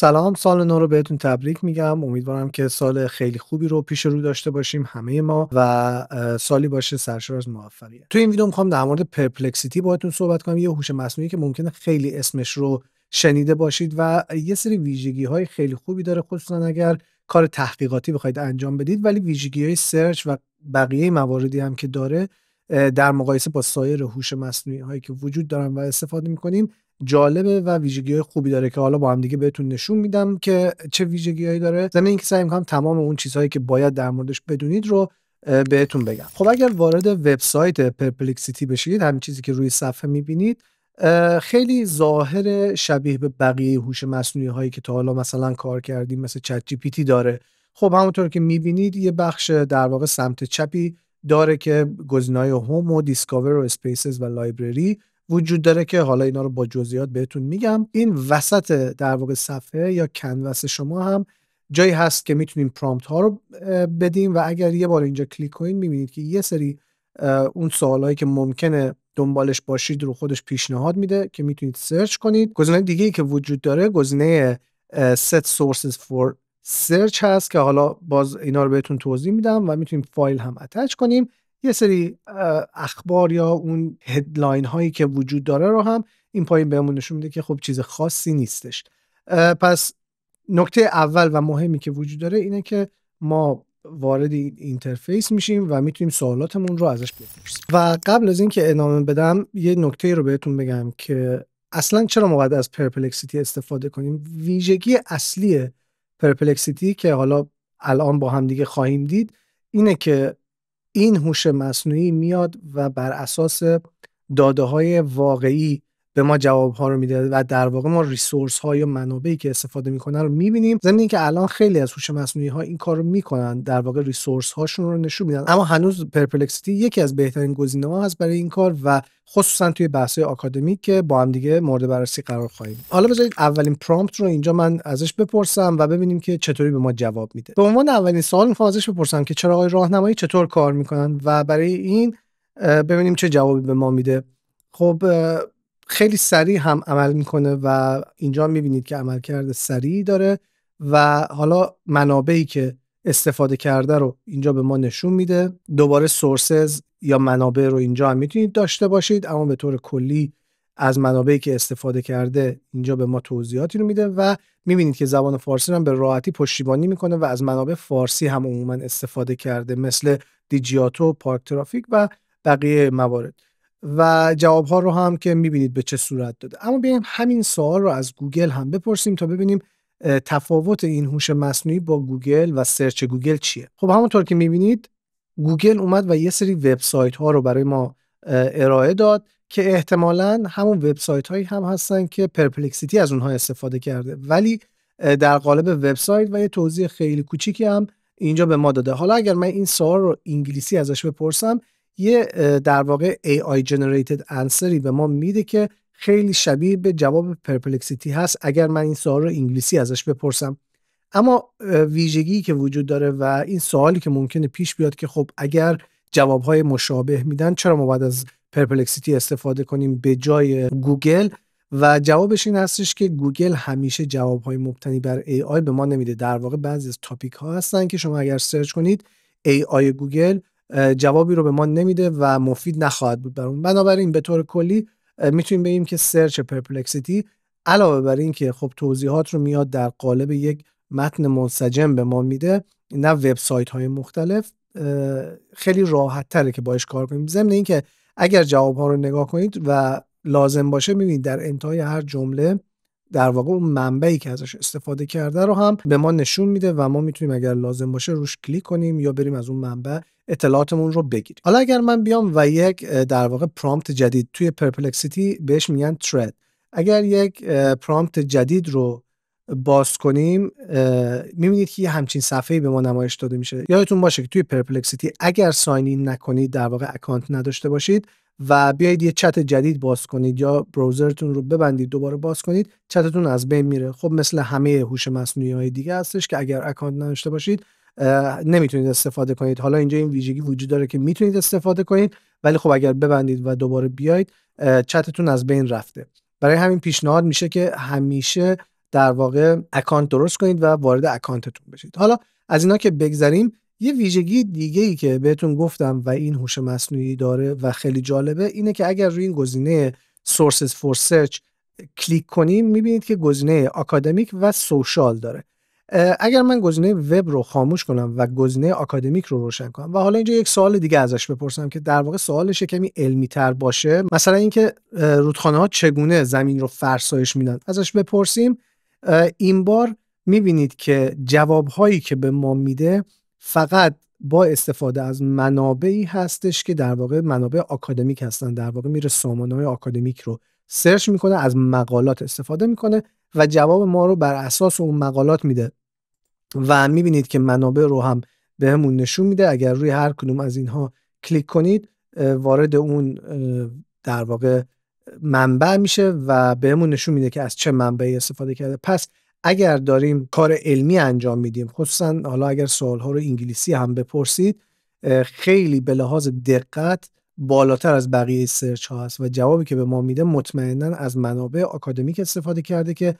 سلام سال نو رو بهتون تبریک میگم امیدوارم که سال خیلی خوبی رو پیش رو داشته باشیم همه ما و سالی باشه سرشار از موفقیت تو این ویدیو میخوام در مورد پرپلکسیتی باهاتون صحبت کنم یه هوش مصنوعی که ممکنه خیلی اسمش رو شنیده باشید و یه سری ویژگی های خیلی خوبی داره خصوصا اگر کار تحقیقاتی بخواید انجام بدید ولی ویژگی های سرچ و بقیه مواردی هم که داره در مقایسه با سایر هوش مصنوعی هایی که وجود دارن و استفاده میکنیم جالبه و ویژگی های خوبی داره که حالا با هم دیگه بهتون نشون میدم که چه هایی داره زمین اینکه سعی میکنم تمام اون چیزهایی که باید در موردش بدونید رو بهتون بگم خب اگر وارد وبسایت پرپلکسیتی بشید همین چیزی که روی صفحه میبینید خیلی ظاهر شبیه به بقیه هوش مصنوعی هایی که تا حالا مثلا کار کردیم مثل چت جی پی تی داره خب همونطور که میبینید یه بخش در واقع سمت چپی داره که گزینه‌های هوم و دیسکاور و اسپیسز و لایبرری وجود داره که حالا اینا رو با جزئیات بهتون میگم این وسط در واقع صفحه یا کنوس شما هم جایی هست که میتونیم پرامپت ها رو بدیم و اگر یه بار اینجا کلیک کنید میبینید که یه سری اون سوالایی که ممکنه دنبالش باشید رو خودش پیشنهاد میده که میتونید سرچ کنید گزینه دیگه ای که وجود داره گزینه set sources for search هست که حالا باز اینا رو بهتون توضیح میدم و میتونیم فایل هم اتچ کنیم یه سری اخبار یا اون هدلاین هایی که وجود داره رو هم این پایین بهمون نشون میده که خب چیز خاصی نیستش پس نکته اول و مهمی که وجود داره اینه که ما وارد اینترفیس میشیم و میتونیم سوالاتمون رو ازش بپرسیم و قبل از اینکه ادامه بدم یه نکته رو بهتون بگم که اصلا چرا ما باید از پرپلکسیتی استفاده کنیم ویژگی اصلی پرپلکسیتی که حالا الان با هم دیگه خواهیم دید اینه که این هوش مصنوعی میاد و بر اساس داده های واقعی به ما جواب ها رو میده و در واقع ما ریسورس های یا منابعی که استفاده میکنن رو میبینیم ضمن اینکه الان خیلی از هوش مصنوعی ها این کار رو میکنن در واقع ریسورس هاشون رو نشون میدن اما هنوز پرپلکسیتی یکی از بهترین گزینه ها هست برای این کار و خصوصا توی بحث آکادمیک که با هم دیگه مورد بررسی قرار خواهیم حالا بذارید اولین پرامپت رو اینجا من ازش بپرسم و ببینیم که چطوری به ما جواب میده به عنوان اولین سوال میخوام ازش بپرسم که چراغ راهنمایی چطور کار میکنن و برای این ببینیم چه جوابی به ما میده خب خیلی سریع هم عمل میکنه و اینجا میبینید که کرده سریعی داره و حالا منابعی که استفاده کرده رو اینجا به ما نشون میده دوباره سورسز یا منابع رو اینجا هم میتونید داشته باشید اما به طور کلی از منابعی که استفاده کرده اینجا به ما توضیحاتی رو میده و میبینید که زبان فارسی هم به راحتی پشتیبانی میکنه و از منابع فارسی هم عموما استفاده کرده مثل دیجیاتو، پارک ترافیک و بقیه موارد و جواب ها رو هم که میبینید به چه صورت داده اما بیایم همین سوال رو از گوگل هم بپرسیم تا ببینیم تفاوت این هوش مصنوعی با گوگل و سرچ گوگل چیه خب همونطور که میبینید گوگل اومد و یه سری وبسایت ها رو برای ما ارائه داد که احتمالا همون وبسایت هایی هم هستن که پرپلکسیتی از اونها استفاده کرده ولی در قالب وبسایت و یه توضیح خیلی کوچیکی هم اینجا به ما داده حالا اگر من این سوال رو انگلیسی ازش بپرسم یه در واقع AI generated answerی به ما میده که خیلی شبیه به جواب پرپلکسیتی هست اگر من این سوال رو انگلیسی ازش بپرسم اما ویژگی که وجود داره و این سوالی که ممکنه پیش بیاد که خب اگر جوابهای مشابه میدن چرا ما باید از پرپلکسیتی استفاده کنیم به جای گوگل و جوابش این هستش که گوگل همیشه جوابهای مبتنی بر AI به ما نمیده در واقع بعضی از تاپیک ها هستن که شما اگر سرچ کنید AI گوگل جوابی رو به ما نمیده و مفید نخواهد بود برامون بنابراین به طور کلی میتونیم بگیم که سرچ پرپلکسیتی علاوه بر اینکه خب توضیحات رو میاد در قالب یک متن منسجم به ما میده نه وبسایت های مختلف خیلی راحت تره که باش کار کنیم ضمن اینکه اگر جواب ها رو نگاه کنید و لازم باشه میبینید در انتهای هر جمله در واقع اون منبعی که ازش استفاده کرده رو هم به ما نشون میده و ما میتونیم اگر لازم باشه روش کلیک کنیم یا بریم از اون منبع اطلاعاتمون رو بگیریم حالا اگر من بیام و یک در واقع پرامپت جدید توی پرپلکسیتی بهش میگن ترد اگر یک پرامپت جدید رو باز کنیم میبینید که یه همچین صفحه‌ای به ما نمایش داده میشه یادتون باشه که توی پرپلکسیتی اگر ساین این نکنید در واقع اکانت نداشته باشید و بیایید یه چت جدید باز کنید یا بروزرتون رو ببندید دوباره باز کنید چتتون از بین میره خب مثل همه هوش مصنوعی های دیگه هستش که اگر اکانت نداشته باشید نمیتونید استفاده کنید حالا اینجا این ویژگی وجود داره که میتونید استفاده کنید ولی خب اگر ببندید و دوباره بیاید چتتون از بین رفته برای همین پیشنهاد میشه که همیشه در واقع اکانت درست کنید و وارد اکانتتون بشید حالا از اینا که بگذریم یه ویژگی دیگه ای که بهتون گفتم و این هوش مصنوعی داره و خیلی جالبه اینه که اگر روی این گزینه Sources for Search کلیک کنیم میبینید که گزینه آکادمیک و سوشال داره اگر من گزینه وب رو خاموش کنم و گزینه آکادمیک رو روشن کنم و حالا اینجا یک سوال دیگه ازش بپرسم که در واقع سوالش کمی علمی تر باشه مثلا اینکه رودخانه ها چگونه زمین رو فرسایش میدن ازش بپرسیم این بار میبینید که جوابهایی که به ما میده فقط با استفاده از منابعی هستش که در واقع منابع آکادمیک هستن در واقع میره سامانه های آکادمیک رو سرچ میکنه از مقالات استفاده میکنه و جواب ما رو بر اساس اون مقالات میده و میبینید که منابع رو هم بهمون نشون میده اگر روی هر کدوم از اینها کلیک کنید وارد اون در واقع منبع میشه و بهمون نشون میده که از چه منبعی استفاده کرده پس اگر داریم کار علمی انجام میدیم خصوصا حالا اگر ها رو انگلیسی هم بپرسید خیلی به لحاظ دقت بالاتر از بقیه سرچ ها هست و جوابی که به ما میده مطمئنا از منابع اکادمیک استفاده کرده که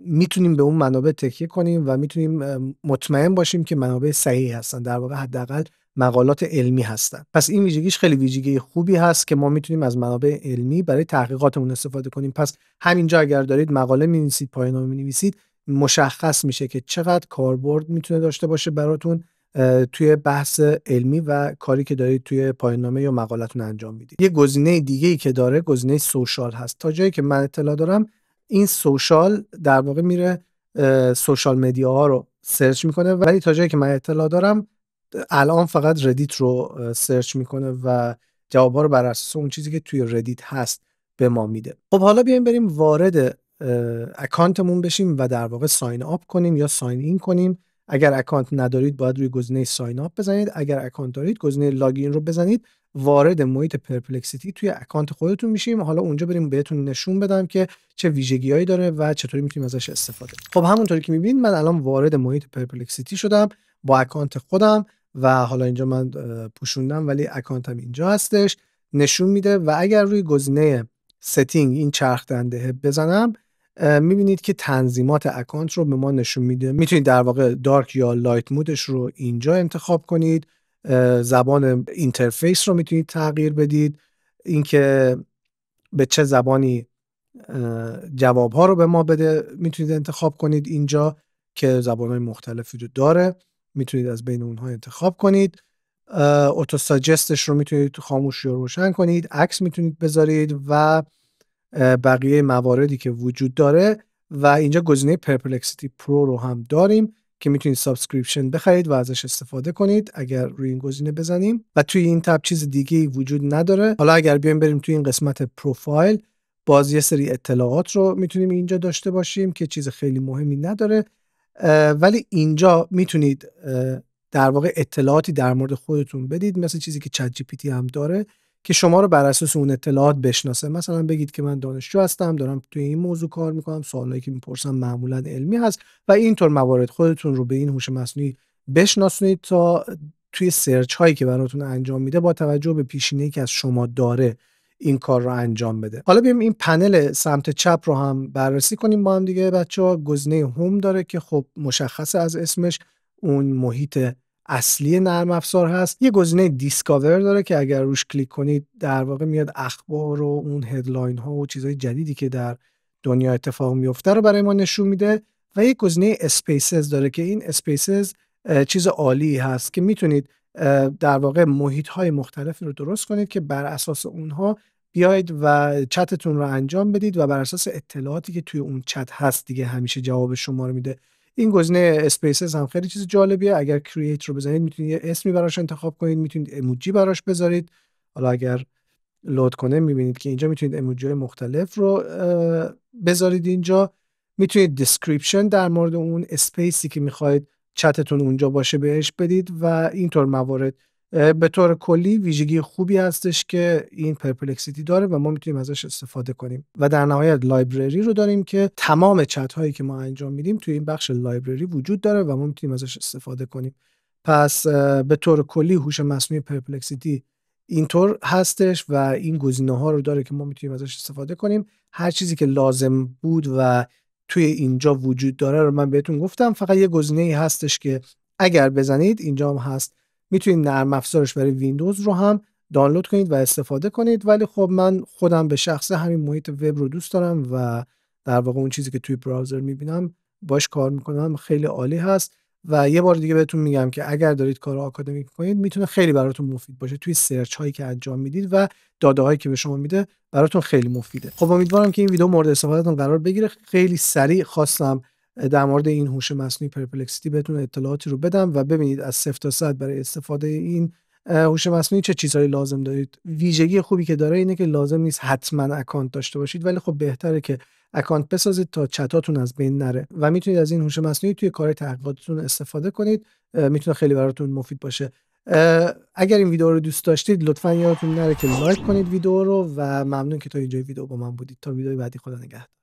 میتونیم به اون منابع تکیه کنیم و میتونیم مطمئن باشیم که منابع صحیح هستن در واقع حداقل مقالات علمی هستن پس این ویژگیش خیلی ویژگی خوبی هست که ما میتونیم از منابع علمی برای تحقیقاتمون استفاده کنیم پس همینجا اگر دارید مقاله مینویسید می نویسید مشخص میشه که چقدر کاربرد میتونه داشته باشه براتون توی بحث علمی و کاری که دارید توی پایاننامه یا مقالتون انجام میدید یه گزینه دیگه ای که داره گزینه سوشال هست تا جایی که من اطلاع دارم این سوشال در واقع میره سوشال مدیا ها رو سرچ میکنه ولی تا جایی که من اطلاع دارم الان فقط ردیت رو سرچ میکنه و جواب رو بر اساس اون چیزی که توی ردیت هست به ما میده خب حالا بیایم بریم وارد اکانتمون بشیم و در واقع ساین آپ کنیم یا ساین این کنیم اگر اکانت ندارید باید روی گزینه ساین آپ بزنید اگر اکانت دارید گزینه لاگین رو بزنید وارد محیط پرپلکسیتی توی اکانت خودتون میشیم حالا اونجا بریم بهتون نشون بدم که چه ویژگیهایی داره و چطوری میتونیم ازش استفاده خب همونطوری که میبینید من الان وارد محیط پرپلکسیتی شدم با اکانت خودم و حالا اینجا من پوشوندم ولی اکانتم اینجا هستش نشون میده و اگر روی گزینه ستینگ این چرخ دنده بزنم میبینید که تنظیمات اکانت رو به ما نشون میده میتونید در واقع دارک یا لایت مودش رو اینجا انتخاب کنید زبان اینترفیس رو میتونید تغییر بدید اینکه به چه زبانی جواب ها رو به ما بده میتونید انتخاب کنید اینجا که زبان های مختلفی رو داره میتونید از بین اونها انتخاب کنید اوتو ساجستش رو میتونید خاموش یا روشن کنید عکس میتونید بذارید و بقیه مواردی که وجود داره و اینجا گزینه پرپلکسیتی پرو رو هم داریم که میتونید سابسکریپشن بخرید و ازش استفاده کنید اگر روی این گزینه بزنیم و توی این تب چیز دیگه ای وجود نداره حالا اگر بیایم بریم توی این قسمت پروفایل باز یه سری اطلاعات رو میتونیم اینجا داشته باشیم که چیز خیلی مهمی نداره ولی اینجا میتونید در واقع اطلاعاتی در مورد خودتون بدید مثل چیزی که چت جی هم داره که شما رو بر اساس اون اطلاعات بشناسه مثلا بگید که من دانشجو هستم دارم توی این موضوع کار میکنم سوالایی که میپرسم معمولا علمی هست و اینطور موارد خودتون رو به این هوش مصنوعی بشناسونید تا توی سرچ هایی که براتون انجام میده با توجه به پیشینه که از شما داره این کار رو انجام بده حالا بیایم این پنل سمت چپ رو هم بررسی کنیم با هم دیگه بچه ها گزینه هوم داره که خب مشخصه از اسمش اون محیط اصلی نرم افزار هست یه گزینه دیسکاور داره که اگر روش کلیک کنید در واقع میاد اخبار و اون هدلاین ها و چیزهای جدیدی که در دنیا اتفاق میفته رو برای ما نشون میده و یه گزینه اسپیسز داره که این اسپیسز چیز عالی هست که میتونید در واقع محیط های مختلفی رو درست کنید که بر اساس اونها بیاید و چتتون رو انجام بدید و بر اساس اطلاعاتی که توی اون چت هست دیگه همیشه جواب شما رو میده این گزینه اسپیسز هم خیلی چیز جالبیه اگر کرییت رو بزنید میتونید یه اسمی براش انتخاب کنید میتونید اموجی براش بذارید حالا اگر لود کنه میبینید که اینجا میتونید اموجی های مختلف رو بذارید اینجا میتونید دیسکریپشن در مورد اون اسپیسی که میخواید چتتون اونجا باشه بهش بدید و اینطور موارد به طور کلی ویژگی خوبی هستش که این پرپلکسیتی داره و ما میتونیم ازش استفاده کنیم و در نهایت لایبرری رو داریم که تمام چت هایی که ما انجام میدیم توی این بخش لایبرری وجود داره و ما میتونیم ازش استفاده کنیم پس به طور کلی هوش مصنوعی پرپلکسیتی اینطور هستش و این گزینه ها رو داره که ما میتونیم ازش استفاده کنیم هر چیزی که لازم بود و توی اینجا وجود داره رو من بهتون گفتم فقط یه گزینه ای هستش که اگر بزنید اینجا هم هست میتونید نرم افزارش برای ویندوز رو هم دانلود کنید و استفاده کنید ولی خب من خودم به شخصه همین محیط وب رو دوست دارم و در واقع اون چیزی که توی براوزر میبینم باش کار میکنم خیلی عالی هست و یه بار دیگه بهتون میگم که اگر دارید کار آکادمیک کنید میتونه خیلی براتون مفید باشه توی سرچ هایی که انجام میدید و داده هایی که به شما میده براتون خیلی مفیده خب امیدوارم که این ویدیو مورد استفادهتون قرار بگیره خیلی سریع خواستم در مورد این هوش مصنوعی پرپلکسیتی بهتون اطلاعاتی رو بدم و ببینید از 0 تا برای استفاده این هوش مصنوعی چه چیزهایی لازم دارید ویژگی خوبی که داره اینه که لازم نیست حتما اکانت داشته باشید ولی خب بهتره که اکانت بسازید تا چتاتون از بین نره و میتونید از این هوش مصنوعی توی کار تحقیقاتتون استفاده کنید میتونه خیلی براتون مفید باشه اگر این ویدیو رو دوست داشتید لطفا یادتون نره که لایک کنید ویدیو رو و ممنون که تا اینجا ویدیو با من بودید تا ویدیو بعدی خدا نگهدار